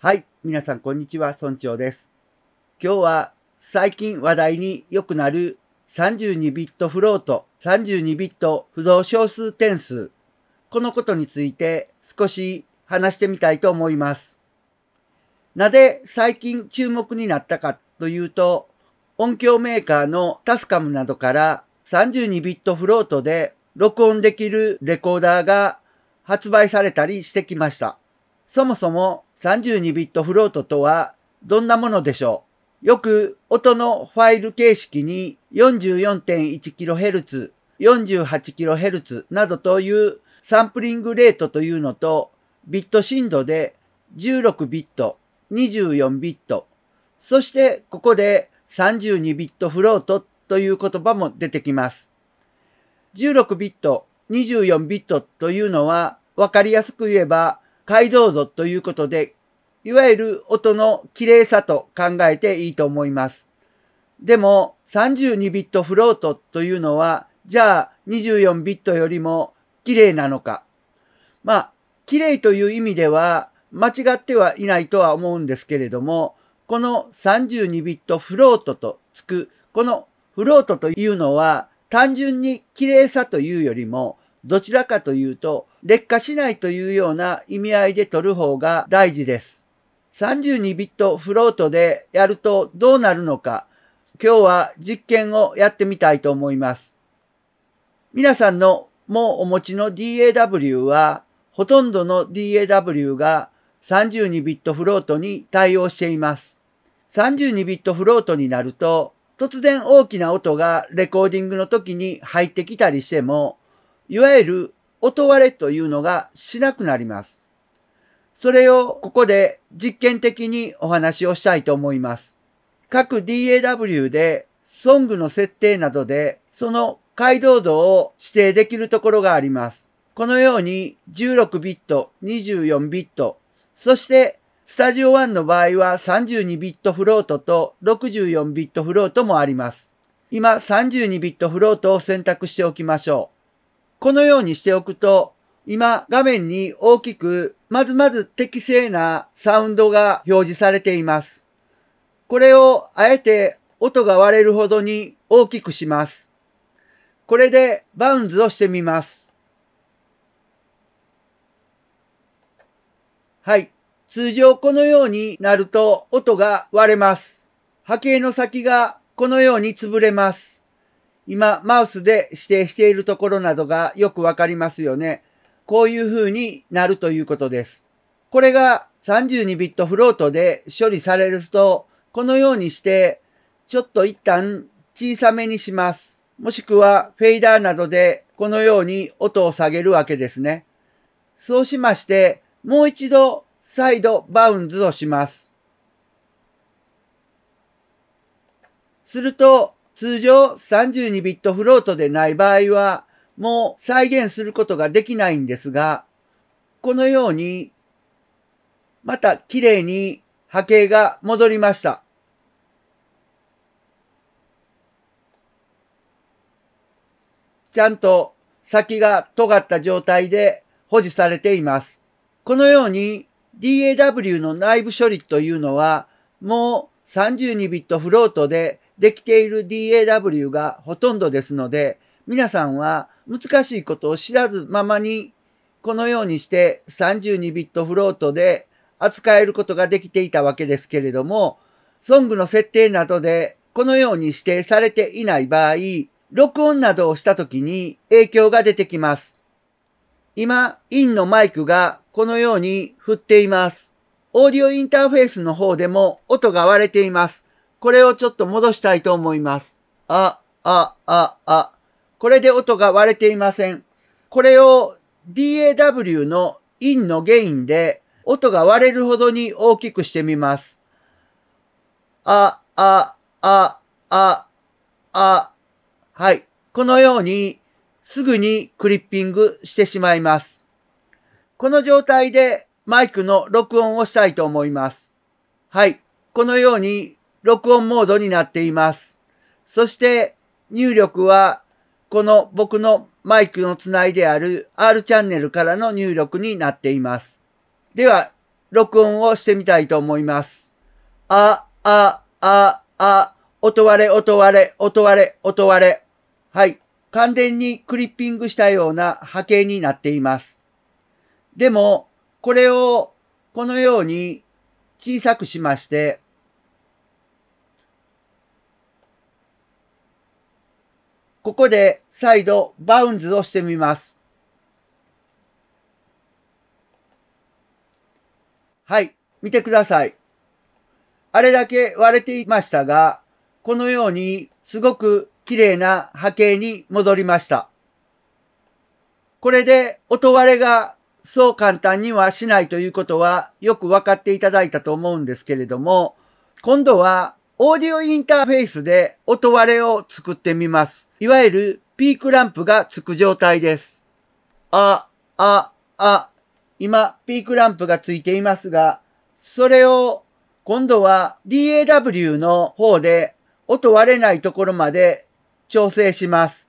はい、皆さんこんにちは、村長です。今日は最近話題によくなる32ビットフロート、32ビット不動小数点数。このことについて少し話してみたいと思います。なぜ最近注目になったかというと、音響メーカーのタスカムなどから32ビットフロートで録音できるレコーダーが発売されたりしてきました。そもそも32ビットフロートとはどんなものでしょうよく音のファイル形式に 44.1kHz、48kHz などというサンプリングレートというのとビット振動で16ビット、24ビット、そしてここで32ビットフロートという言葉も出てきます。16ビット、24ビットというのは分かりやすく言えば解像度ということでいわゆる音の綺麗さと考えていいと思います。でも3 2ビットフロートというのは、じゃあ2 4ビットよりも綺麗なのか。まあ、綺麗という意味では間違ってはいないとは思うんですけれども、この3 2ビットフロートとつく、このフロートというのは単純に綺麗さというよりも、どちらかというと劣化しないというような意味合いで取る方が大事です。32ビットフロートでやるとどうなるのか、今日は実験をやってみたいと思います。皆さんのもうお持ちの DAW は、ほとんどの DAW が32ビットフロートに対応しています。32ビットフロートになると、突然大きな音がレコーディングの時に入ってきたりしても、いわゆる音割れというのがしなくなります。それをここで実験的にお話をしたいと思います。各 DAW でソングの設定などでその解像度を指定できるところがあります。このように16ビット、24ビット、そしてスタジオ1の場合は32ビットフロートと64ビットフロートもあります。今32ビットフロートを選択しておきましょう。このようにしておくと今画面に大きくまずまず適正なサウンドが表示されています。これをあえて音が割れるほどに大きくします。これでバウンズをしてみます。はい。通常このようになると音が割れます。波形の先がこのように潰れます。今、マウスで指定しているところなどがよくわかりますよね。こういう風になるということです。これが32ビットフロートで処理されると、このようにして、ちょっと一旦小さめにします。もしくはフェイダーなどでこのように音を下げるわけですね。そうしまして、もう一度再度バウンズをします。すると、通常32ビットフロートでない場合は、もう再現することができないんですが、このように、また綺麗に波形が戻りました。ちゃんと先が尖った状態で保持されています。このように DAW の内部処理というのはもう 32bit フロートでできている DAW がほとんどですので、皆さんは難しいことを知らずままに、このようにして32ビットフロートで扱えることができていたわけですけれども、ソングの設定などでこのように指定されていない場合、録音などをした時に影響が出てきます。今、インのマイクがこのように振っています。オーディオインターフェースの方でも音が割れています。これをちょっと戻したいと思います。あ、あ、あ、あ。これで音が割れていません。これを DAW のインのゲインで音が割れるほどに大きくしてみます。あ、あ、あ、あ、あ、はい。このようにすぐにクリッピングしてしまいます。この状態でマイクの録音をしたいと思います。はい。このように録音モードになっています。そして入力はこの僕のマイクのつないである R チャンネルからの入力になっています。では、録音をしてみたいと思います。あ、あ、あ、あ、音割れ、音割れ、音割れ、音割れ。はい。完全にクリッピングしたような波形になっています。でも、これをこのように小さくしまして、ここで再度バウンズをしてみます。はい、見てください。あれだけ割れていましたが、このようにすごく綺麗な波形に戻りました。これで音割れがそう簡単にはしないということはよく分かっていただいたと思うんですけれども、今度はオーディオインターフェースで音割れを作ってみます。いわゆるピークランプがつく状態です。あ、あ、あ、今ピークランプがついていますが、それを今度は DAW の方で音割れないところまで調整します。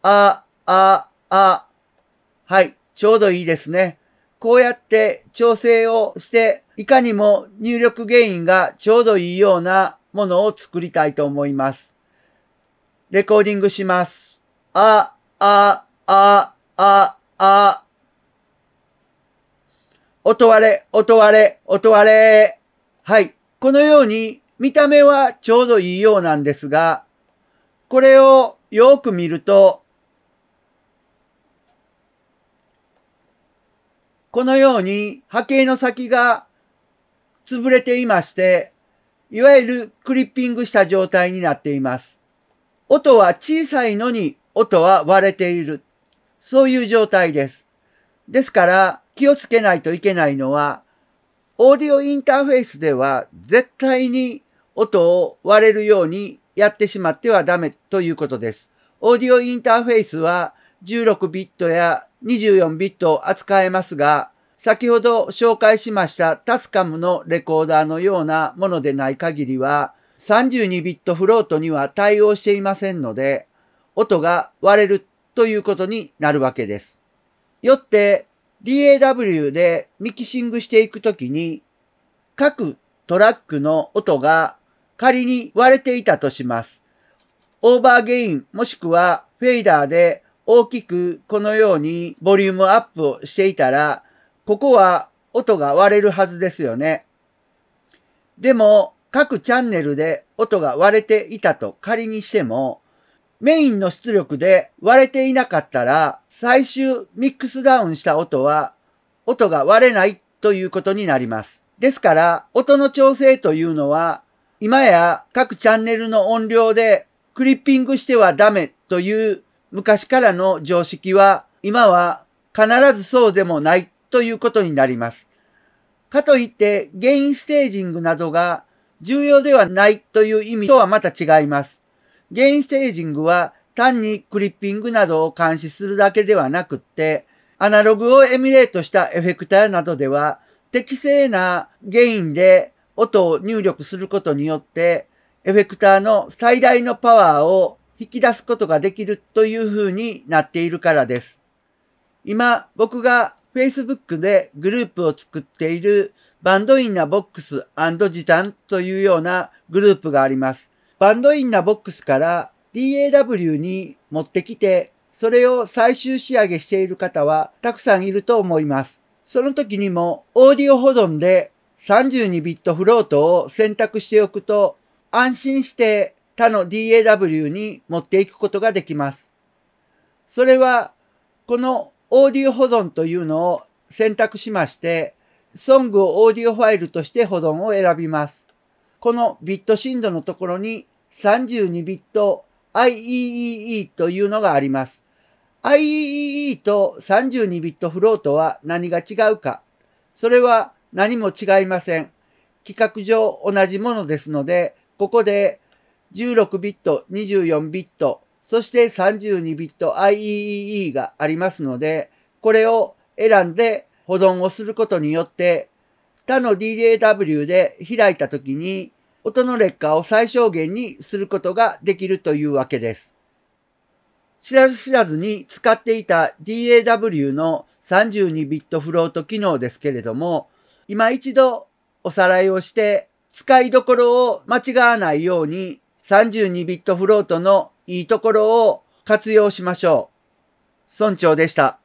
あ、あ、あ。はい、ちょうどいいですね。こうやって調整をして、いかにも入力原因がちょうどいいようなものを作りたいと思います。レコーディングします。あ、あ、あ、あ、あ。音割れ、音割れ、音割れ。はい。このように見た目はちょうどいいようなんですが、これをよく見ると、このように波形の先が潰れていまして、いわゆるクリッピングした状態になっています。音は小さいのに音は割れている。そういう状態です。ですから気をつけないといけないのは、オーディオインターフェースでは絶対に音を割れるようにやってしまってはダメということです。オーディオインターフェースは16ビットや24ビットを扱えますが、先ほど紹介しましたタスカムのレコーダーのようなものでない限りは、32ビットフロートには対応していませんので、音が割れるということになるわけです。よって DAW でミキシングしていくときに、各トラックの音が仮に割れていたとします。オーバーゲインもしくはフェイダーで大きくこのようにボリュームアップをしていたら、ここは音が割れるはずですよね。でも各チャンネルで音が割れていたと仮にしても、メインの出力で割れていなかったら、最終ミックスダウンした音は、音が割れないということになります。ですから、音の調整というのは、今や各チャンネルの音量でクリッピングしてはダメという昔からの常識は、今は必ずそうでもないということになります。かといって、ゲインステージングなどが重要ではないという意味とはまた違います。ゲインステージングは単にクリッピングなどを監視するだけではなくって、アナログをエミュレートしたエフェクターなどでは、適正なゲインで音を入力することによって、エフェクターの最大のパワーを引き出すことができるという風になっているからです。今、僕が Facebook でグループを作っているバンドインナボックス時短というようなグループがあります。バンドインナボックスから DAW に持ってきて、それを最終仕上げしている方はたくさんいると思います。その時にもオーディオ保存で 32bit フロートを選択しておくと安心して他の DAW に持っていくことができます。それはこのオーディオ保存というのを選択しまして、ソングをオーディオファイルとして保存を選びます。このビット振動のところに32ビット IEEE というのがあります。IEEE と32ビットフロートは何が違うか。それは何も違いません。規格上同じものですので、ここで16ビット、24ビット、そして32ビット IEEE がありますので、これを選んで保存をすることによって、他の DAW で開いた時に音の劣化を最小限にすることができるというわけです。知らず知らずに使っていた DAW の32ビットフロート機能ですけれども、今一度おさらいをして使いどころを間違わないように32ビットフロートのいいところを活用しましょう。村長でした。